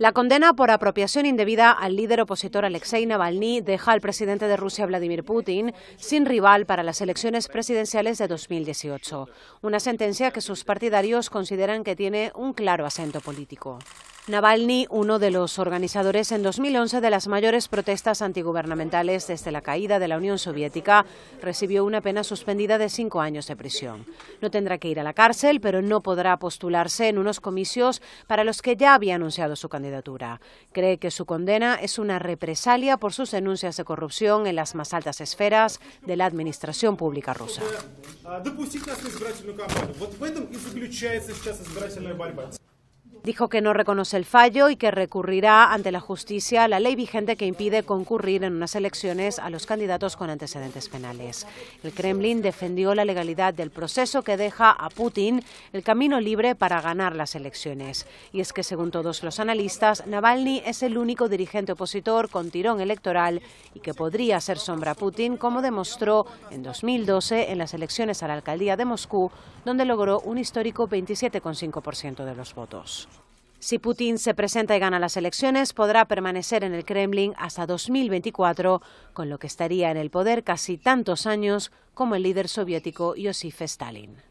La condena por apropiación indebida al líder opositor Alexei Navalny deja al presidente de Rusia Vladimir Putin sin rival para las elecciones presidenciales de 2018, una sentencia que sus partidarios consideran que tiene un claro acento político. Navalny, uno de los organizadores en 2011 de las mayores protestas antigubernamentales desde la caída de la Unión Soviética, recibió una pena suspendida de cinco años de prisión. No tendrá que ir a la cárcel, pero no podrá postularse en unos comicios para los que ya había anunciado su candidatura. Cree que su condena es una represalia por sus denuncias de corrupción en las más altas esferas de la administración pública rusa. Dijo que no reconoce el fallo y que recurrirá ante la justicia la ley vigente que impide concurrir en unas elecciones a los candidatos con antecedentes penales. El Kremlin defendió la legalidad del proceso que deja a Putin el camino libre para ganar las elecciones. Y es que, según todos los analistas, Navalny es el único dirigente opositor con tirón electoral y que podría ser sombra a Putin, como demostró en 2012 en las elecciones a la alcaldía de Moscú, donde logró un histórico 27,5% de los votos. Si Putin se presenta y gana las elecciones, podrá permanecer en el Kremlin hasta 2024, con lo que estaría en el poder casi tantos años como el líder soviético Yosif Stalin.